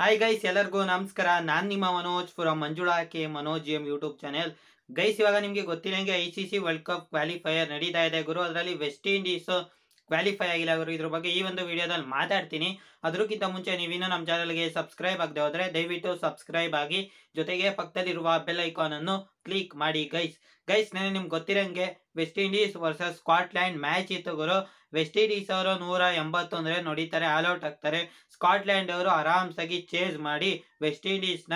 hi guys ಎಲ್ಲರಿಗೂ ನಮಸ್ಕಾರ ನಾನು ನಿಮ್ಮ Manoj from Manjula K Manoj M YouTube channel guys ಇವಾಗ ನಿಮಗೆ ಗೊತ್ತಿರಂಗೆ I C C world cup qualifier ನಡೀತಾ ಇದೆ ಗುರು ಅದರಲ್ಲಿ ವೆಸ್ಟ್ ಇಂಡೀಸ್ ಕ್ವಾಲಿಫೈ ಆಗಿಲ್ಲ ಅವರು ಇದ್ರ ಬಗ್ಗೆ ಈ ಒಂದು ವಿಡಿಯೋದಲ್ಲಿ ಮಾತಾಡ್ತೀನಿ ಅದಕ್ಕಿಂತ ಮುಂಚೆ ನೀವೇನು ನಮ್ಮ ಚಾನಲ್ಗೆ ಸಬ್ಸ್ಕ್ರೈಬ್ ಆಗದೆ ಹೋದ್ರೆ ದಯವಿಟ್ಟು ಸಬ್ಸ್ಕ್ರೈಬ್ ಆಗಿ ಜೊತೆಗೆ ಪಕ್ಕದಲ್ಲಿರುವ ಬೆಲ್ ಐಕಾನ್ ಅನ್ನು ಕ್ಲಿಕ್ ಮಾಡಿ ಗೈಸ್ ಗೈಸ್ ನಾನು ನಿಮ್ಗೆ ಗೊತ್ತಿರಂಗೆ West Indies versus Scotland match ಇತ್ತು ಗುರು ವೆಸ್ಟ್ ಇಂಡೀಸ್ ಅವರು ನೂರ ಎಂಬತ್ತೊಂದರೆ ನೋಡಿತಾರೆ ಔಟ್ ಆಗ್ತಾರೆ ಸ್ಕಾಟ್ಲ್ಯಾಂಡ್ ಅವರು ಆರಾಮ್ಸಾಗಿ ಚೇಸ್ ಮಾಡಿ ವೆಸ್ಟ್ ಇಂಡೀಸ್ನ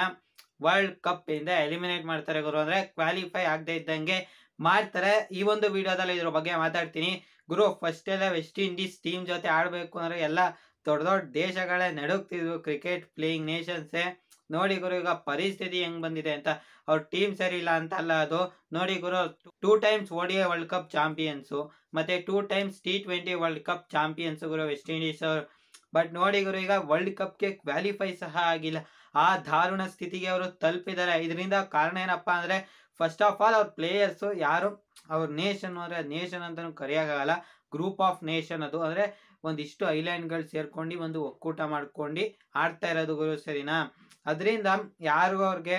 ವರ್ಲ್ಡ್ ಕಪ್ ಇಂದ ಎಲಿಮಿನೇಟ್ ಮಾಡ್ತಾರೆ ಗುರು ಅಂದ್ರೆ ಕ್ವಾಲಿಫೈ ಆಗದೆ ಇದ್ದಂಗೆ ಮಾಡ್ತಾರೆ ಈ ಒಂದು ವಿಡಿಯೋದಲ್ಲಿ ಇದ್ರ ಬಗ್ಗೆ ಮಾತಾಡ್ತೀನಿ ಗುರು ಫಸ್ಟ್ ಎಲ್ಲ ವೆಸ್ಟ್ ಇಂಡೀಸ್ ಟೀಮ್ ಜೊತೆ ಆಡಬೇಕು ಅಂದ್ರೆ ಎಲ್ಲ ದೊಡ್ಡ ದೊಡ್ಡ ದೇಶಗಳೇ ನಡುಗ್ತಿದ್ವು ಕ್ರಿಕೆಟ್ ಪ್ಲೇಯಿಂಗ್ ನೇಷನ್ಸ್ ನೋಡಿ ಗುರು ಈಗ ಪರಿಸ್ಥಿತಿ ಹೆಂಗ್ ಬಂದಿದೆ ಅಂತ ಅವ್ರ ಟೀಮ್ ಸರಿ ಇಲ್ಲ ಅಂತ ಅಲ್ಲ ಅದು ನೋಡಿ ಗುರು two times ODI world cup champions ಮತ್ತೆ two times T twenty world cup champions ಗುರು ವೆಸ್ಟ್ ಇಂಡೀಸ್ ಅವರು ಬಟ್ ನೋಡಿ ಗುರು ಈಗ ವರ್ಲ್ಡ್ ಕಪ್ಗೆ ಕ್ವಾಲಿಫೈ ಸಹ ಆಗಿಲ್ಲ ಆ ದಾರುಣ ಸ್ಥಿತಿಗೆ ಅವರು ತಲುಪಿದ್ದಾರೆ ಇದರಿಂದ ಕಾರಣ ಏನಪ್ಪಾ ಅಂದ್ರೆ ಫಸ್ಟ್ ಆಫ್ ಆಲ್ ಅವ್ರ ಪ್ಲೇಯರ್ಸ್ ಯಾರು ಅವ್ರ ನೇಷನ್ ಅಂದ್ರೆ ನೇಷನ್ ಅಂತಲೂ ಕರೆಯಾಗಲ್ಲ ಗ್ರೂಪ್ ಆಫ್ ನೇಷನ್ ಅದು ಅಂದ್ರೆ ಒಂದಿಷ್ಟು ಐಲ್ಯಾಂಡ್ಗಳು ಸೇರ್ಕೊಂಡು ಒಂದು ಒಕ್ಕೂಟ ಮಾಡ್ಕೊಂಡು ಆಡ್ತಾ ಇರೋದು ಗುರು ಸರಿನಾ ಅದರಿಂದ ಯಾರಿಗೂ ಅವ್ರಿಗೆ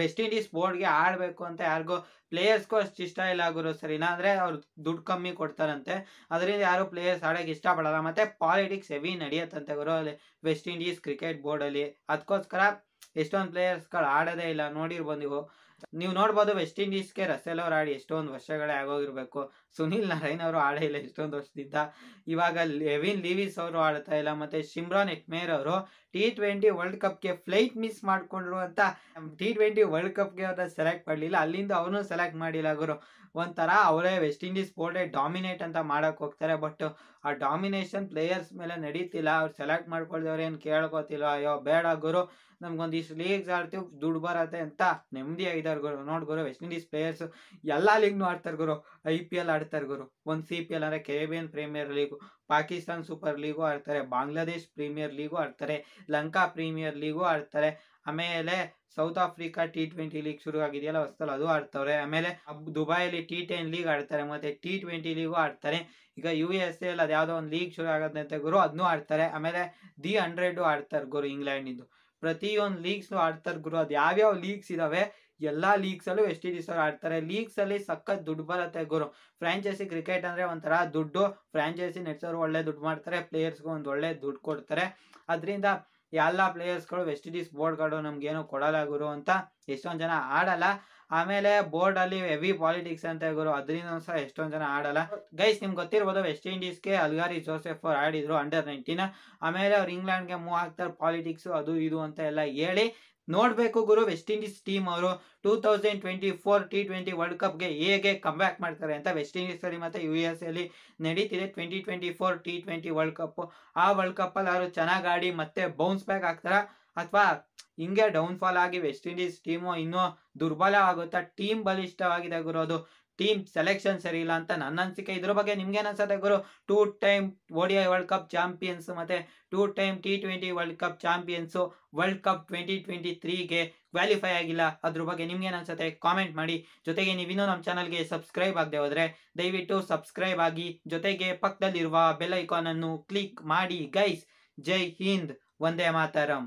ವೆಸ್ಟ್ ಇಂಡೀಸ್ ಬೋರ್ಡ್ಗೆ ಆಡಬೇಕು ಅಂತ ಯಾರಿಗೂ ಪ್ಲೇಯರ್ಸ್ಗೂ ಅಷ್ಟು ಇಷ್ಟ ಇಲ್ಲ ಗುರು ಸರಿನಾ ಅಂದರೆ ಅವ್ರು ದುಡ್ಡು ಕಮ್ಮಿ ಕೊಡ್ತಾರಂತೆ ಅದರಿಂದ ಯಾರು ಪ್ಲೇಯರ್ಸ್ ಆಡೋಕ್ಕೆ ಇಷ್ಟಪಡಲ್ಲ ಮತ್ತು ಪಾಲಿಟಿಕ್ಸ್ ಹೆವಿ ನಡೆಯುತ್ತಂತೆ ಗುರು ಅಲ್ಲಿ ವೆಸ್ಟ್ ಇಂಡೀಸ್ ಕ್ರಿಕೆಟ್ ಬೋರ್ಡಲ್ಲಿ ಅದಕ್ಕೋಸ್ಕರ ಎಷ್ಟೊಂದು ಪ್ಲೇಯರ್ಸ್ಗಳು ಆಡೋದೇ ಇಲ್ಲ ನೋಡಿರ್ಬೋದು ನೀವು ನೀವು ನೋಡ್ಬೋದು ವೆಸ್ಟ್ ಇಂಡೀಸ್ಗೆ ರಸೆಲ್ ಅವ್ರು ಆಡಿ ಎಷ್ಟೊಂದು ವರ್ಷಗಳೇ ಆಗೋಗಿರ್ಬೇಕು ಸುನಿಲ್ ನಾರಾಯಣ್ ಅವರು ಆಡೇ ಇಲ್ಲ ಇಷ್ಟೊಂದು ವರ್ಷದಿಂದ ಇವಾಗ ಲೆವಿನ್ ಲೀವಿಸ್ ಅವರು ಆಡ್ತಾ ಇಲ್ಲ ಮತ್ತೆ ಶಿಮ್ರಾನ್ ಎಟ್ಮೇರ್ ಅವರು ಟಿ ಟ್ವೆಂಟಿ ವರ್ಲ್ಡ್ ಕಪ್ಗೆ ಫ್ಲೈಟ್ ಮಿಸ್ ಮಾಡಿಕೊಂಡ್ರು ಅಂತ ಟಿ ಟ್ವೆಂಟಿ ವರ್ಲ್ಡ್ ಕಪ್ಗೆ ಅವರ ಸೆಲೆಕ್ಟ್ ಮಾಡಲಿಲ್ಲ ಅಲ್ಲಿಂದ ಅವ್ರು ಸೆಲೆಕ್ಟ್ ಮಾಡಿಲ್ಲ ಗುರು ಒಂಥರ ಅವರೇ ವೆಸ್ಟ್ ಇಂಡೀಸ್ ಬೋರ್ಡೇ ಡಾಮಿನೇಟ್ ಅಂತ ಮಾಡಕ್ಕೆ ಹೋಗ್ತಾರೆ ಬಟ್ ಆ ಡಾಮಿನೇಷನ್ ಪ್ಲೇಯರ್ಸ್ ಮೇಲೆ ನಡೀತಿಲ್ಲ ಅವ್ರು ಸೆಲೆಕ್ಟ್ ಮಾಡ್ಕೊಳ್ದವ್ರು ಏನು ಕೇಳ್ಕೊತಿಲ್ಲ ಅಯ್ಯೋ ಬೇಡ ಗುರು ನಮ್ಗೊಂದಿಷ್ಟು ಲೀಗ್ಸ್ ಆಡ್ತೀವಿ ದುಡ್ಡು ಬರತ್ತೆ ಅಂತ ನೆಮ್ಮದಿ ಆಗಿದ್ದಾರೆ ಗುರು ನೋಡಿ ಗುರು ವೆಸ್ಟ್ ಇಂಡೀಸ್ ಪ್ಲೇಯರ್ಸ್ ಎಲ್ಲ ಲೀಗ್ನು ಆಡ್ತಾರೆ ಗುರು ಐ ಪಿ ಎಲ್ ಆಡ್ತಾರೆ ಆಡ್ತಾರೆ ಗುರು ಒಂದು ಸಿ ಪಿ ಎಲ್ ಅಂದರೆ Caribbean premier league Pakistan super league ಆಡ್ತಾರೆ ಬಾಂಗ್ಲಾದೇಶ್ ಪ್ರೀಮಿಯರ್ ಲೀಗು ಆಡ್ತಾರೆ ಲಂಕಾ ಪ್ರೀಮಿಯರ್ ಲೀಗು ಆಡ್ತಾರೆ ಆಮೇಲೆ South Africa T twenty league ಶುರು ಆಗಿದೆಯಲ್ಲ ಹೊಸ್ತಲ್ಲಿ ಅದು ಆಡ್ತವ್ರೆ ಆಮೇಲೆ ದುಬೈಯಲ್ಲಿ ಟಿ ಟೆನ್ ಲೀಗ್ ಆಡ್ತಾರೆ ಮತ್ತೆ ಟಿ ಟ್ವೆಂಟಿ ಲೀಗು ಆಡ್ತಾರೆ ಈಗ ಯು ಎಸ್ ಎಲ್ ಅದು ಯಾವುದೋ ಒಂದು ಲೀಗ್ ಶುರು ಆಗದಂತೆ ಗುರು ಅದನ್ನು ಆಡ್ತಾರೆ ಆಮೇಲೆ ದಿ ಹಂಡ್ರೆಡು ಆಡ್ತಾರೆ ಗುರು ಇಂಗ್ಲೆಂಡಿಂದು ಪ್ರತಿಯೊಂದು ಲೀಗ್ಸ್ ಆಡ್ತಾರೆ ಗುರು ಅದು ಯಾವ್ಯಾವ ಲೀಗ್ಸ್ ಇದಾವೆ ಎಲ್ಲ ಲೀಗ್ಸಲ್ಲೂ ವೆಸ್ಟ್ ಇಂಡೀಸ್ ಅವರು ಆಡ್ತಾರೆ ಲೀಗ್ಸ್ ಅಲ್ಲಿ ಸಖತ್ ದುಡ್ಡು ಬರುತ್ತೆ ಗುರು ಫ್ರಾಂಚೈಸಿ ಕ್ರಿಕೆಟ್ ಅಂದ್ರೆ ಒಂಥರ ದುಡ್ಡು ಫ್ರಾಂಚೈಸಿ ನಡೆಸೋರು ಒಳ್ಳೆ ದುಡ್ಡು ಮಾಡ್ತಾರೆ ಪ್ಲೇಯರ್ಸ್ಗೂ ಒಂದು ಒಳ್ಳೆ ದುಡ್ಡು ಕೊಡ್ತಾರೆ ಅದರಿಂದ ಎಲ್ಲ ಪ್ಲೇಯರ್ಸ್ಗಳು ವೆಸ್ಟ್ ಇಂಡೀಸ್ ಬೋರ್ಡ್ಗಳು ಏನು ಕೊಡಲ್ಲ ಗುರು ಅಂತ ಎಷ್ಟೊಂದ್ ಜನ ಆಡಲ್ಲ ಆಮೇಲೆ ಬೋರ್ಡ್ ಅಲ್ಲಿ ಹೆವಿ ಪಾಲಿಟಿಕ್ಸ್ ಅಂತ ಗುರು ಅದರಿಂದ ಸಹ ಎಷ್ಟೊಂದ್ ಜನ ಆಡಲ್ಲ ಗೈಸ್ ನಿಮ್ಗೆ ಗೊತ್ತಿರ್ಬೋದು ವೆಸ್ಟ್ ಇಂಡೀಸ್ಗೆ ಅಲ್ಗಾರಿ ಜೋಸೆಫ್ ಅವ್ರು ಆಡಿದ್ರು ಅಂಡರ್ ನೈನ್ಟೀನ್ ಆಮೇಲೆ ಅವ್ರು ಇಂಗ್ಲೆಂಡ್ಗೆ ಮೂವ್ ಆಗ್ತಾರೆ ಪಾಲಿಟಿಕ್ಸ್ ಅದು ಇದು ಅಂತ ಎಲ್ಲ ಹೇಳಿ ನೋಡಬೇಕು ಗುರು ವೆಸ್ಟ್ ಇಂಡೀಸ್ ಟೀಮ್ ಅವರು two thousand twenty four T twenty world ಕಪ್ಗೆ ಹೇಗೆ ಕಮ್ಬ್ಯಾಕ್ ಮಾಡ್ತಾರೆ ಅಂತ ವೆಸ್ಟ್ ಇಂಡೀಸಲ್ಲಿ ಮತ್ತು ಯು ಎಸ್ ಅಲ್ಲಿ ನಡೀತಿದೆ twenty twenty four T twenty world cup ಆ ವರ್ಲ್ಡ್ ಕಪ್ಪಲ್ಲಿ ಅವರು ಚೆನ್ನಾಗಿ ಆಡಿ ಮತ್ತೆ ಬೌನ್ಸ್ ಬ್ಯಾಕ್ ಆಗ್ತಾರ ಅಥವಾ ಹಿಂಗೆ ಡೌನ್ಫಾಲ್ ಆಗಿ ವೆಸ್ಟ್ ಇಂಡೀಸ್ ಟೀಮು ಇನ್ನೂ ದುರ್ಬಲ ಆಗುತ್ತಾ ಟೀಮ್ ಬಲಿಷ್ಠವಾಗಿದೆ ಗುರು ಅದು ಟೀಮ್ ಸೆಲೆಕ್ಷನ್ ಸರಿ ಇಲ್ಲ ಅಂತ ನನ್ನ ಅನಿಸಿಕೆ ಇದ್ರ ಬಗ್ಗೆ ನಿಮ್ಗೆ ಅನ್ಸುತ್ತೆ ಗುರು two time ODI world cup champions ಮತ್ತೆ two time T twenty world cup champions world cup twenty twenty ತ್ರೀಗೆ ಕ್ವಾಲಿಫೈ ಆಗಿಲ್ಲ ಅದ್ರ ಬಗ್ಗೆ ನಿಮ್ಗೆ ಅನ್ಸುತ್ತೆ ಕಾಮೆಂಟ್ ಮಾಡಿ ಜೊತೆಗೆ ನೀವು ನೀವಿನ್ನೂ ನಮ್ಮ ಚಾನಲ್ಗೆ ಸಬ್ಸ್ಕ್ರೈಬ್ ಆಗದೆ ಹೋದ್ರೆ ದಯವಿಟ್ಟು ಸಬ್ಸ್ಕ್ರೈಬ್ ಆಗಿ ಜೊತೆಗೆ ಪಕ್ಕದಲ್ಲಿರುವ ಬೆಲ್ ಅನ್ನು ಕ್ಲಿಕ್ ಮಾಡಿ ಗೈಸ್ ಜೈ ಹಿಂದ್ ವಂದೇ ಮಾತರಂ